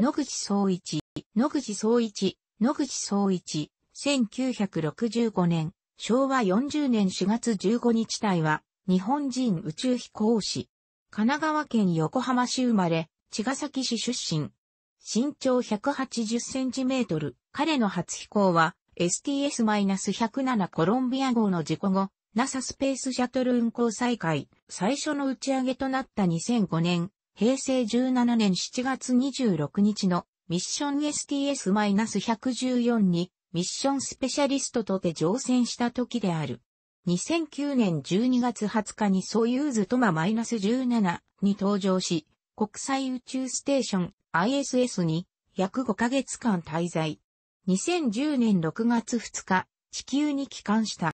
野口総一、野口総一、野口総一、1965年、昭和40年4月15日隊は、日本人宇宙飛行士。神奈川県横浜市生まれ、茅ヶ崎市出身。身長180センチメートル。彼の初飛行は、STS-107 コロンビア号の事故後、NASA スペースシャトル運行再開、最初の打ち上げとなった2005年、平成17年7月26日のミッション STS-114 にミッションスペシャリストとて乗船した時である。2009年12月20日にソユーズトマ -17 に登場し、国際宇宙ステーション ISS に約5ヶ月間滞在。2010年6月2日、地球に帰還した。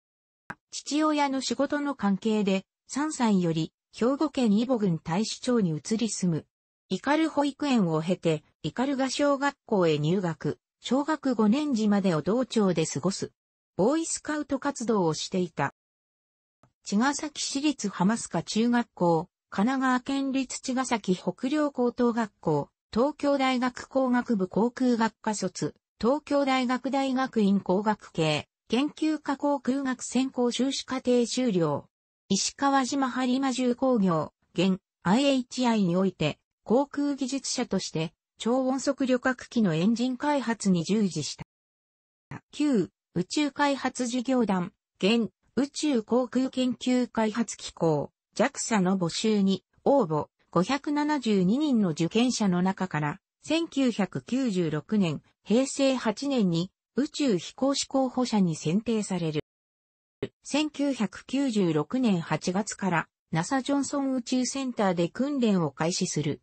父親の仕事の関係で3歳より兵庫県伊保郡大使町に移り住む。イカル保育園を経て、イカルが小学校へ入学、小学5年時までを同町で過ごす。ボーイスカウト活動をしていた。茅ヶ崎市立浜須賀中学校、神奈川県立茅ヶ崎北陵高等学校、東京大学工学部航空学科卒、東京大学大学院工学系、研究科航空学専攻修士課程修了。石川島播磨重工業、現 IHI において航空技術者として超音速旅客機のエンジン開発に従事した。旧宇宙開発事業団、現宇宙航空研究開発機構 JAXA の募集に応募572人の受験者の中から1996年、平成8年に宇宙飛行士候補者に選定される。1996年8月から NASA ジョンソン宇宙センターで訓練を開始する。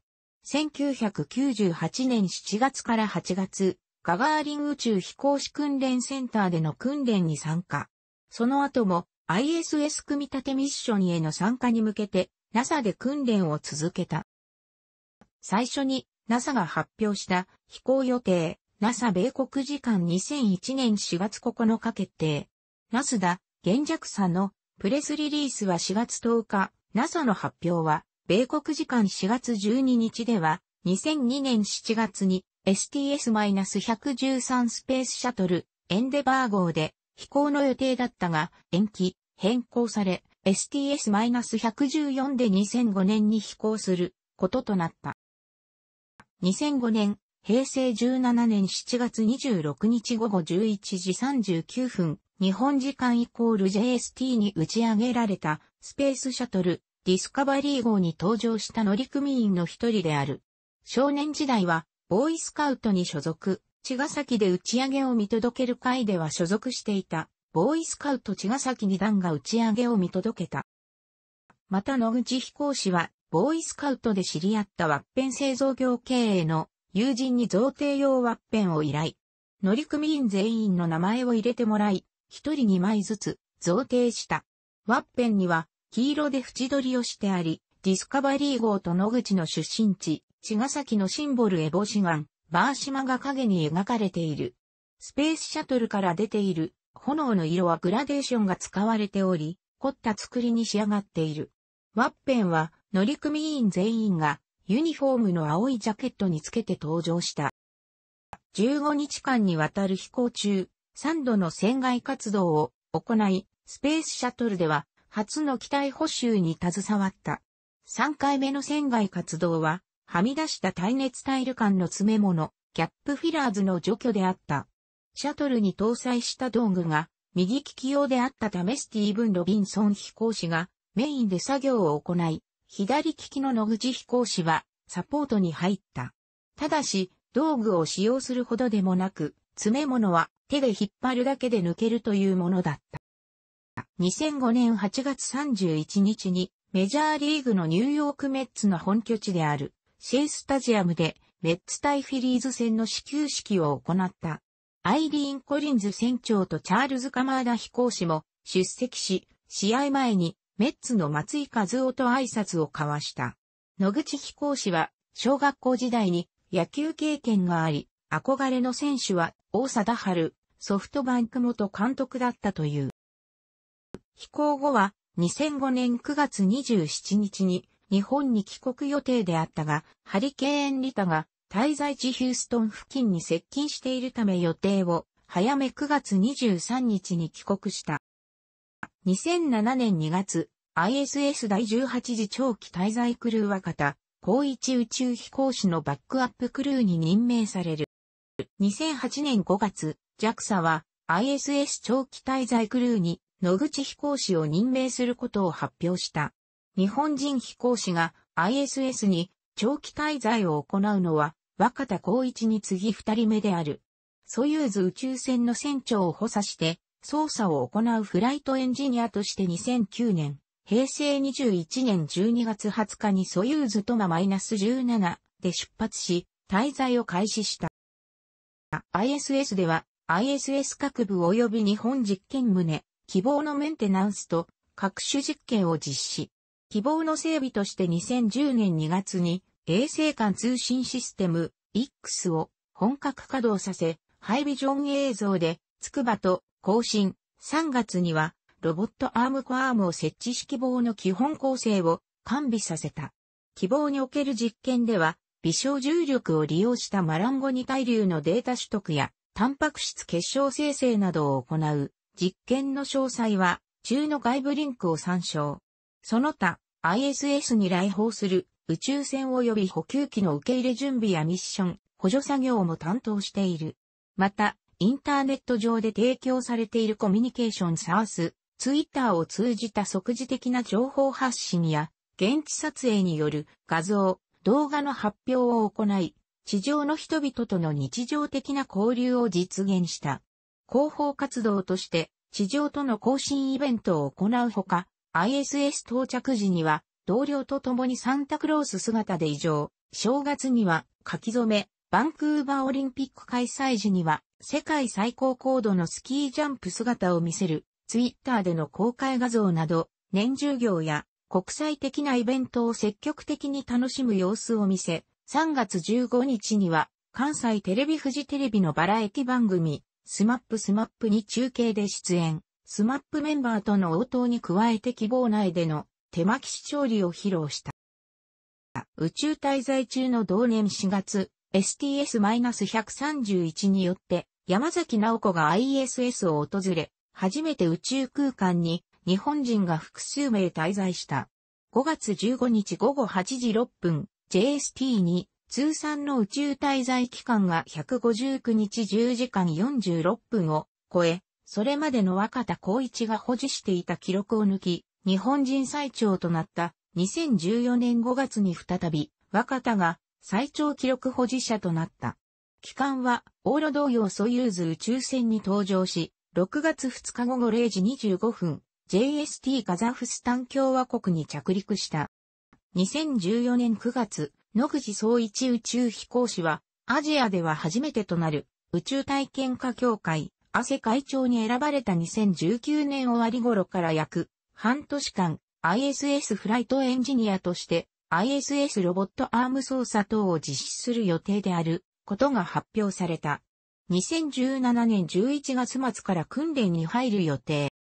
1998年7月から8月、ガガーリン宇宙飛行士訓練センターでの訓練に参加。その後も ISS 組み立てミッションへの参加に向けて NASA で訓練を続けた。最初に NASA が発表した飛行予定 NASA 米国時間2001年4月9日決定。ナス a 現弱さのプレスリリースは4月10日、NASA の発表は、米国時間4月12日では、2002年7月に STS-113 スペースシャトルエンデバー号で飛行の予定だったが延期、変更され STS-114 で2005年に飛行することとなった。2005年、平成17年7月26日午後11時39分、日本時間イコール JST に打ち上げられたスペースシャトルディスカバリー号に登場した乗組員の一人である。少年時代はボーイスカウトに所属、茅ヶ崎で打ち上げを見届ける会では所属していた、ボーイスカウト茅ヶ崎二段が打ち上げを見届けた。また野口飛行士は、ボーイスカウトで知り合ったワッペン製造業経営の友人に贈呈用ワッペンを依頼。乗組員全員の名前を入れてもらい、一人二枚ずつ贈呈した。ワッペンには黄色で縁取りをしてあり、ディスカバリー号と野口の出身地、茅ヶ崎のシンボルエボシガン、バー島が影に描かれている。スペースシャトルから出ている炎の色はグラデーションが使われており、凝った作りに仕上がっている。ワッペンは乗組員全員がユニフォームの青いジャケットにつけて登場した。15日間にわたる飛行中、3度の船外活動を行い、スペースシャトルでは初の機体補修に携わった。3回目の船外活動は、はみ出した耐熱タイル管の詰め物、キャップフィラーズの除去であった。シャトルに搭載した道具が右利き用であったためスティーブン・ロビンソン飛行士がメインで作業を行い、左利きの野口飛行士はサポートに入った。ただし、道具を使用するほどでもなく、詰め物は手で引っ張るだけで抜けるというものだった。2005年8月31日にメジャーリーグのニューヨークメッツの本拠地であるシェイスタジアムでメッツ対フィリーズ戦の始球式を行った。アイリーン・コリンズ船長とチャールズ・カマーダ飛行士も出席し、試合前にメッツの松井和夫と挨拶を交わした。野口飛行士は小学校時代に野球経験があり、憧れの選手は大貞治、ソフトバンク元監督だったという。飛行後は2005年9月27日に日本に帰国予定であったが、ハリケーンリタが滞在地ヒューストン付近に接近しているため予定を早め9月23日に帰国した。2007年2月、ISS 第18次長期滞在クルー若田、高一宇宙飛行士のバックアップクルーに任命される。2008年5月、JAXA は ISS 長期滞在クルーに野口飛行士を任命することを発表した。日本人飛行士が ISS に長期滞在を行うのは若田光一に次二人目である。ソユーズ宇宙船の船長を補佐して操作を行うフライトエンジニアとして2009年、平成21年12月20日にソユーズトマ -17 で出発し、滞在を開始した。ISS では ISS 各部及び日本実験棟、希望のメンテナンスと各種実験を実施。希望の整備として2010年2月に衛星間通信システム X を本格稼働させ、ハイビジョン映像で、つくばと更新、3月には、ロボットアームコアームを設置し希望の基本構成を完備させた。希望における実験では、微小重力を利用したマランゴニ対流のデータ取得や、タンパク質結晶生成などを行う実験の詳細は、中の外部リンクを参照。その他、ISS に来訪する宇宙船及び補給機の受け入れ準備やミッション、補助作業も担当している。また、インターネット上で提供されているコミュニケーションサース、ツイッターを通じた即時的な情報発信や、現地撮影による画像、動画の発表を行い、地上の人々との日常的な交流を実現した。広報活動として、地上との更新イベントを行うほか、ISS 到着時には、同僚と共にサンタクロース姿で異常、正月には書き初め、バンクーバーオリンピック開催時には、世界最高高度のスキージャンプ姿を見せる、ツイッターでの公開画像など、年中業や国際的なイベントを積極的に楽しむ様子を見せ、3月15日には、関西テレビ富士テレビのバラエティ番組、スマップスマップに中継で出演、スマップメンバーとの応答に加えて希望内での手巻き視聴理を披露した。宇宙滞在中の同年4月、STS-131 によって、山崎直子が ISS を訪れ、初めて宇宙空間に日本人が複数名滞在した。5月15日午後8時6分、JST に通算の宇宙滞在期間が159日10時間46分を超え、それまでの若田光一が保持していた記録を抜き、日本人最長となった2014年5月に再び若田が最長記録保持者となった。期間は、オーロ同様ソユーズ宇宙船に登場し、6月2日午後0時25分、JST カザフスタン共和国に着陸した。2014年9月、野口総一宇宙飛行士は、アジアでは初めてとなる宇宙体験家協会、アセ会長に選ばれた2019年終わり頃から約半年間 ISS フライトエンジニアとして ISS ロボットアーム操作等を実施する予定であることが発表された。2017年11月末から訓練に入る予定。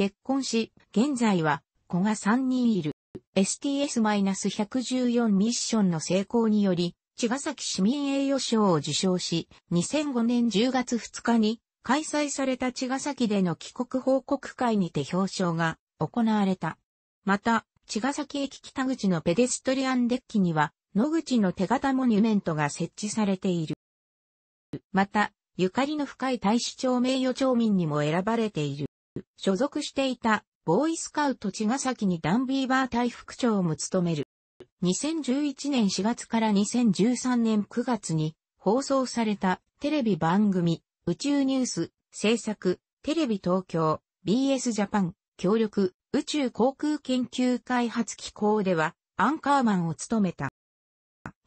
結婚し、現在は子が3人いる。STS-114 ミッションの成功により、茅ヶ崎市民栄誉賞を受賞し、2005年10月2日に開催された茅ヶ崎での帰国報告会にて表彰が行われた。また、茅ヶ崎駅北口のペデストリアンデッキには、野口の手形モニュメントが設置されている。また、ゆかりの深い大使町名誉町民にも選ばれている。所属していたボーイスカウト茅ヶ崎にダンビーバー隊副長も務める。2011年4月から2013年9月に放送されたテレビ番組宇宙ニュース制作テレビ東京 BS ジャパン協力宇宙航空研究開発機構ではアンカーマンを務めた。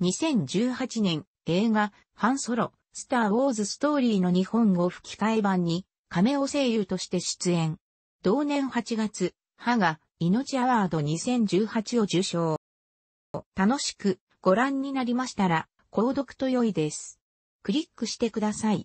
2018年映画、ハンソロ、スター・ウォーズ・ストーリーの日本語吹き替え版に亀尾声優として出演。同年8月、歯が命アワード2018を受賞。楽しくご覧になりましたら、購読と良いです。クリックしてください。